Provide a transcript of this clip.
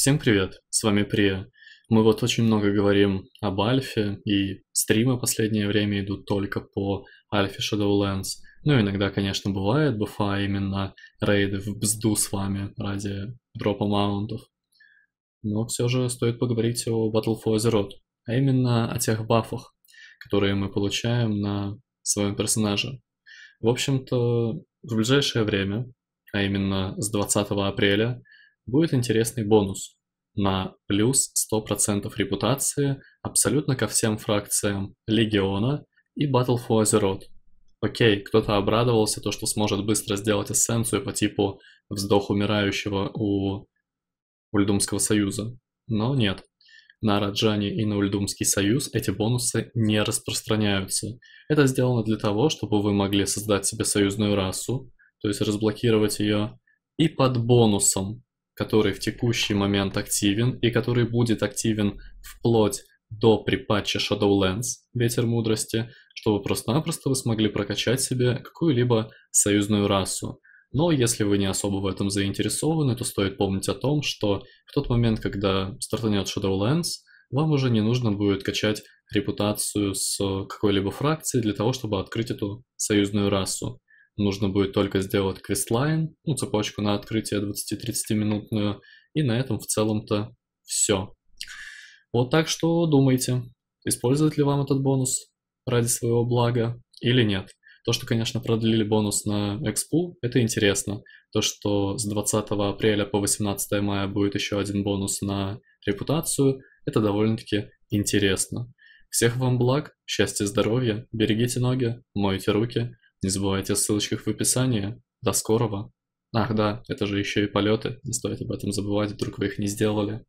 Всем привет, с вами Прия. Мы вот очень много говорим об Альфе, и стримы последнее время идут только по Альфе Shadowlands. Ну, иногда, конечно, бывает бафа именно рейды в бзду с вами ради дропа маунтов. Но все же стоит поговорить о Battle for Azeroth, а именно о тех бафах, которые мы получаем на своем персонаже. В общем-то, в ближайшее время, а именно с 20 апреля, будет интересный бонус на плюс 100% репутации абсолютно ко всем фракциям Легиона и Battle for Azeroth. Окей, кто-то обрадовался, то, что сможет быстро сделать эссенцию по типу «Вздох умирающего» у Ульдумского союза. Но нет. На Раджане и на Ульдумский союз эти бонусы не распространяются. Это сделано для того, чтобы вы могли создать себе союзную расу, то есть разблокировать ее, и под бонусом который в текущий момент активен и который будет активен вплоть до припатча Shadowlands, Ветер Мудрости, чтобы просто-напросто вы смогли прокачать себе какую-либо союзную расу. Но если вы не особо в этом заинтересованы, то стоит помнить о том, что в тот момент, когда стартанет Shadowlands, вам уже не нужно будет качать репутацию с какой-либо фракции для того, чтобы открыть эту союзную расу нужно будет только сделать квестлайн, ну, цепочку на открытие 20-30 минутную, и на этом в целом-то все. Вот так что думайте, использовать ли вам этот бонус ради своего блага или нет. То, что, конечно, продлили бонус на Экспу, это интересно. То, что с 20 апреля по 18 мая будет еще один бонус на репутацию, это довольно-таки интересно. Всех вам благ, счастья, здоровья, берегите ноги, мойте руки – не забывайте о ссылочках в описании. До скорого! Ах да, это же еще и полеты, не стоит об этом забывать, вдруг вы их не сделали.